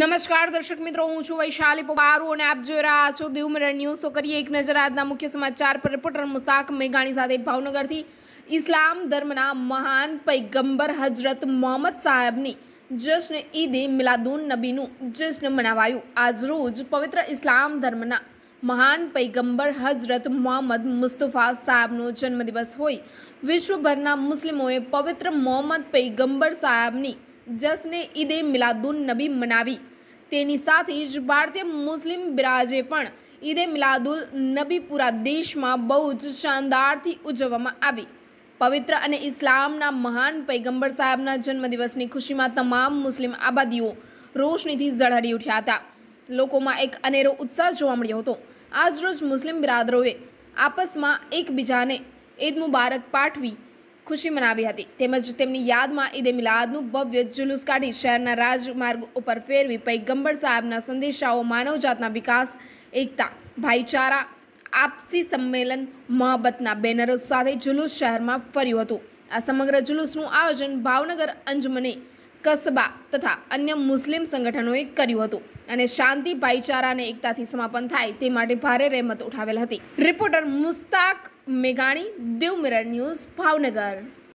નમસ્કાર દર્શક મિત્રો હું છું વૈશાલી પોબારુ અને આપ જોઈ રહ્યા છો દીવ મિરર ન્યૂઝ તો કરીએ એક નજર આજના મુખ્ય સમાચાર પર રિપોર્ટર મુસ્તાક મેઘાણી સાથે ભાવનગરથી ઇસ્લામ ધર્મના મહાન પૈગંબર હજરત મોહમ્મદ સાહેબની જશ્ન ઈદે મિલાદુન નબીનું જશ્ન મનાવાયું આજરોજ પવિત્ર ઇસ્લામ ધર્મના મહાન પૈગંબર હજરત મોહમ્મદ મુસ્તફા સાહેબનો જન્મદિવસ હોય વિશ્વભરના મુસ્લિમોએ પવિત્ર મોહમ્મદ પૈગંબર સાહેબની જશ્ને ઈદે મિલાદુન નબી મનાવી તેની સાથે જ ભારતીય મુસ્લિમ બિરાજે પણ ઈદે મિલાદુલ નબી પૂરા દેશમાં બહુ જ શાનદારથી ઉજવવામાં આવી પવિત્ર અને ઇસ્લામના મહાન પૈગંબર સાહેબના જન્મદિવસની ખુશીમાં તમામ મુસ્લિમ આબાદીઓ રોશનીથી ઝળહળી ઉઠ્યા હતા લોકોમાં એક અનેરો ઉત્સાહ જોવા મળ્યો હતો આજરોજ મુસ્લિમ બિરાદરોએ આપસમાં એકબીજાને ઈદ મુબારક પાઠવી ખુશી મનાવી હતી તેમજ તેમની યાદમાં ઈદે મિલાદનું ભવ્ય જુલુસ કાઢી શહેરના રાજમાર્ગ ઉપર ફેરવી પૈગંબર સાહેબના સંદેશાઓ માનવજાતના વિકાસ એકતા ભાઈચારા આપસી સંમેલન મહબતના બેનરો સાથે જુલુસ શહેરમાં ફર્યું હતું આ સમગ્ર જુલુસનું આયોજન ભાવનગર અંજમની કસબા તથા અન્ય મુસ્લિમ સંગઠનોએ કર્યું હતું અને શાંતિ ભાઈચારાને એકતાથી સમાપન થાય તે માટે ભારે રહેમત ઉઠાવેલ હતી રિપોર્ટર મુસ્તાક મેઘાણી દેવ મિરર ન્યૂઝ ભાવનગર